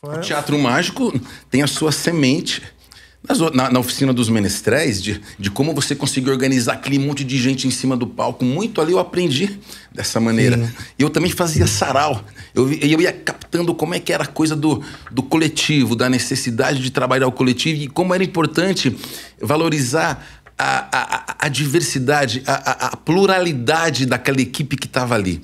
Foi. O teatro mágico tem a sua semente. Na, na, oficina dos menestréis, de, de como você conseguir organizar aquele monte de gente em cima do palco. Muito ali eu aprendi dessa maneira. E Eu também fazia sarau. Eu, eu ia captando como é que era a coisa do, do coletivo, da necessidade de trabalhar o coletivo e como era importante valorizar a, a, a diversidade, a, a, pluralidade daquela equipe que estava ali.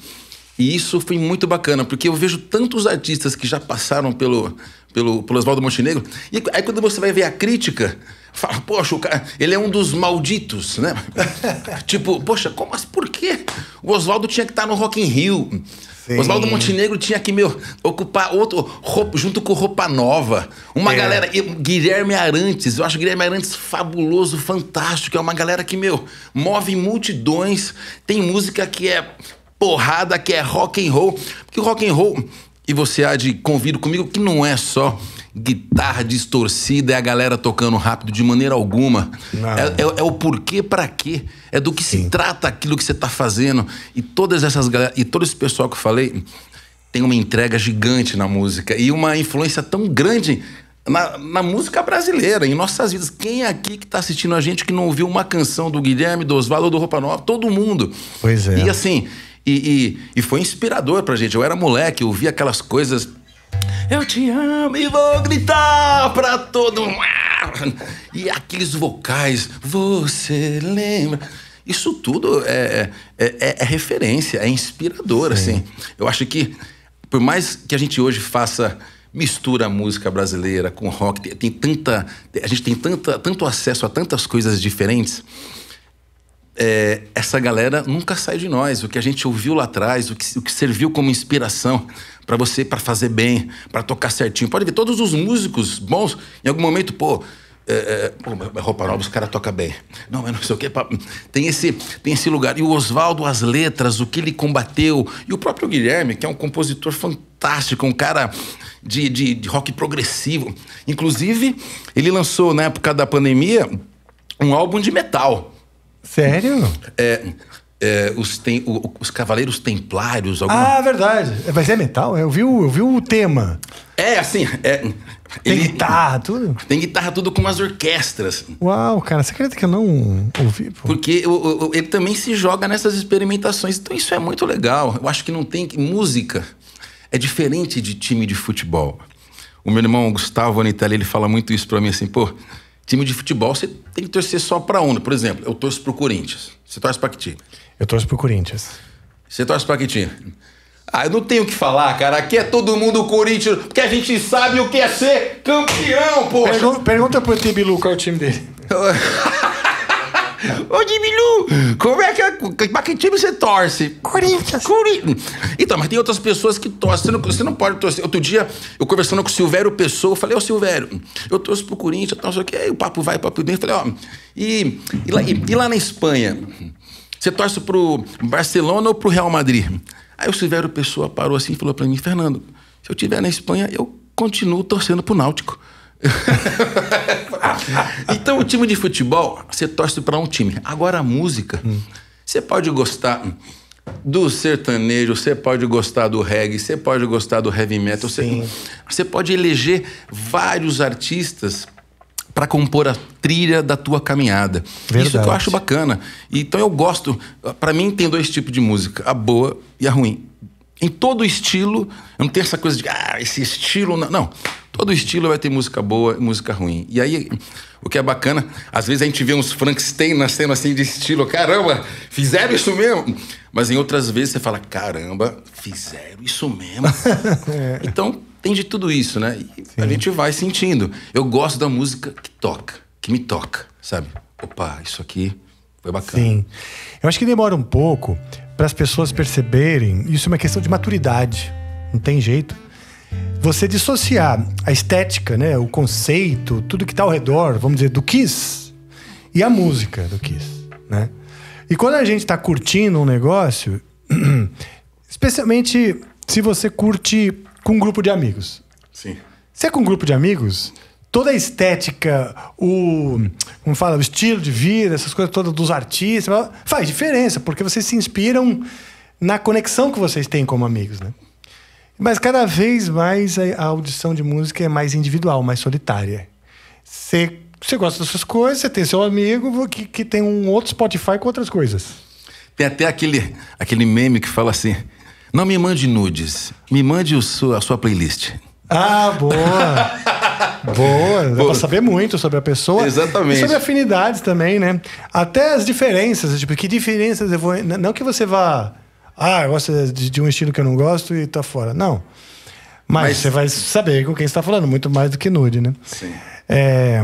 E isso foi muito bacana, porque eu vejo tantos artistas que já passaram pelo, pelo, pelo Oswaldo Montenegro, e aí quando você vai ver a crítica, fala, poxa, o cara, ele é um dos malditos, né? tipo, poxa, como, mas por quê? O Oswaldo tinha que estar no Rock in Rio. Sim. Oswaldo Montenegro tinha que, meu, ocupar outro, roupa, junto com Roupa Nova. Uma é. galera. Guilherme Arantes, eu acho Guilherme Arantes fabuloso, fantástico. É uma galera que, meu, move multidões. Tem música que é porrada que é rock and roll. Porque rock and roll, e você há de convido comigo que não é só guitarra distorcida e a galera tocando rápido de maneira alguma. É, é, é, o porquê para quê. É do que Sim. se trata aquilo que você tá fazendo. E todas essas galera, e todo esse pessoal que eu falei tem uma entrega gigante na música e uma influência tão grande na, na, música brasileira, em nossas vidas. Quem aqui que está assistindo a gente que não ouviu uma canção do Guilherme, do ou do Roupa Nova? Todo mundo. Pois é. E assim, e, e, e foi inspirador pra gente. Eu era moleque, eu via aquelas coisas. Eu te amo e vou gritar pra todo mundo. E aqueles vocais, você lembra? Isso tudo é, é, é, é, é referência, é inspirador, Sim. assim. Eu acho que, por mais que a gente hoje faça mistura música brasileira com rock, tem, tem tanta, a gente tem tanta, tanto acesso a tantas coisas diferentes é, essa galera nunca sai de nós. O que a gente ouviu lá atrás, o que, o que serviu como inspiração para você, para fazer bem, para tocar certinho. Pode ver, todos os músicos bons, em algum momento, pô, é, é, pô, roupa nova, os caras tocam bem. Não, é não sei o que. Tem esse, tem esse lugar. E o Oswaldo, as letras, o que ele combateu. E o próprio Guilherme, que é um compositor fantástico, um cara de, de, de rock progressivo. Inclusive, ele lançou, na época da pandemia, um álbum de metal. Sério? É. É, os, tem, o, os Cavaleiros Templários. Alguma... Ah, verdade. É, mas é metal? Eu vi, eu vi o tema. É, assim. É, tem ele, guitarra, tudo? Tem guitarra, tudo com umas orquestras. Uau, cara, você acredita que eu não ouvi? Pô? Porque ele também se joga nessas experimentações. Então isso é muito legal. Eu acho que não tem. Música é diferente de time de futebol. O meu irmão Gustavo Anitelli, ele fala muito isso pra mim assim, pô time de futebol, você tem que torcer só para um. Por exemplo, eu torço pro Corinthians. Você torce para que time? Eu torço pro Corinthians. Você torce para que time? Ah, eu não tenho o que falar, cara. Aqui é todo mundo Corinthians, porque a gente sabe o que é ser campeão, poxa. Pergunta pergunta pro Tibilu qual é o time dele. Ô, Dibilu, como é que é, pra que time você torce? Corinthians. Corinthians. Então, mas tem outras pessoas que torcem. Você não, você não pode torcer. Outro dia, eu conversando com o Silvério Pessoa, eu falei, ô, Silvério, eu torço pro Corinthians, não sei o o papo vai, o papo vem. Eu falei, ó, e, e, lá, e, e lá na Espanha, você torce pro Barcelona ou pro Real Madrid? Aí o Silvério Pessoa parou assim e falou para mim, Fernando, se eu estiver na Espanha, eu continuo torcendo pro Náutico. então, o time de futebol, você torce para um time. Agora, a música, hum. você pode gostar do sertanejo, você pode gostar do reggae, você pode gostar do heavy metal, você, você pode eleger vários artistas para compor a trilha da tua caminhada. Verdade. Isso que eu acho bacana. Então eu gosto, para mim tem dois tipos de música, a boa e a ruim. Em todo estilo, não tem essa coisa de, ah, esse estilo. Não. não. Todo estilo vai ter música boa e música ruim. E aí, o que é bacana, às vezes a gente vê uns Frankenstein nascendo assim de estilo, caramba, fizeram isso mesmo. Mas em outras vezes você fala, caramba, fizeram isso mesmo. Então, tem de tudo isso, né? E a gente vai sentindo. Eu gosto da música que toca, que me toca, sabe? Opa, isso aqui foi bacana. Sim. Eu acho que demora um pouco para as pessoas é. perceberem, isso é uma questão de maturidade, não tem jeito. Você dissociar a estética, né, o conceito, tudo que está ao redor, vamos dizer, do Kiss e a música do Kiss, né? E quando a gente está curtindo um negócio, especialmente se você curte com um grupo de amigos. Sim. Se é com um grupo de amigos, toda a estética, o, como fala, o estilo de vida, essas coisas todas dos artistas, faz diferença, porque vocês se inspiram na conexão que vocês têm como amigos, né? Mas cada vez mais a audição de música é mais individual, mais solitária. Você, você gosta das suas coisas, você tem seu amigo que, que tem um outro Spotify com outras coisas. Tem até aquele, aquele meme que fala assim: não me mande nudes, me mande o seu, a sua playlist. Ah, boa! Boa, dá Boa. pra saber muito sobre a pessoa. Exatamente. E sobre afinidades também, né? Até as diferenças, tipo, que diferenças eu vou. Não que você vá. Ah, eu gosto de, de um estilo que eu não gosto e tá fora. Não. Mas, Mas... você vai saber com quem está falando, muito mais do que nude, né? Sim. É.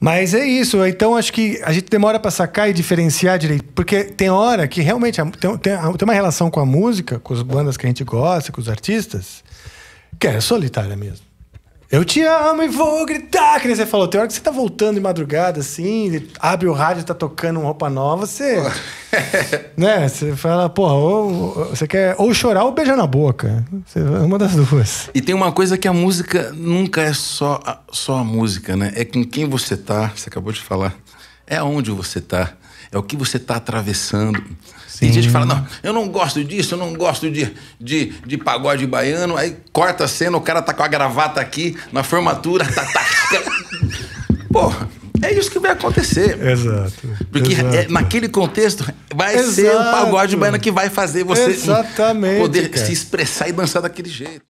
Mas é isso. Então acho que a gente demora para sacar e diferenciar direito, porque tem hora que realmente tem, tem, tem, uma relação com a música, com as bandas que a gente gosta, com os artistas, que é solitária mesmo. Eu te amo e vou gritar, que nem você falou. Tem hora que você tá voltando de madrugada, assim, abre o rádio, tá tocando uma roupa nova, você. né? Você fala, porra, ou, você quer ou chorar ou beijar na boca. Você, uma das duas. E tem uma coisa que a música nunca é só a, só a música, né? É com quem você tá, você acabou de falar é onde você está, é o que você está atravessando. Sim. Tem gente que fala, não, eu não gosto disso, eu não gosto de, de, de pagode baiano. Aí corta a cena, o cara tá com a gravata aqui, na formatura, tá, tá. Pô, é isso que vai acontecer. Exato. Porque é, exato. É, naquele contexto vai exato. ser o pagode baiano que vai fazer você Exatamente, poder cara. se expressar e dançar daquele jeito.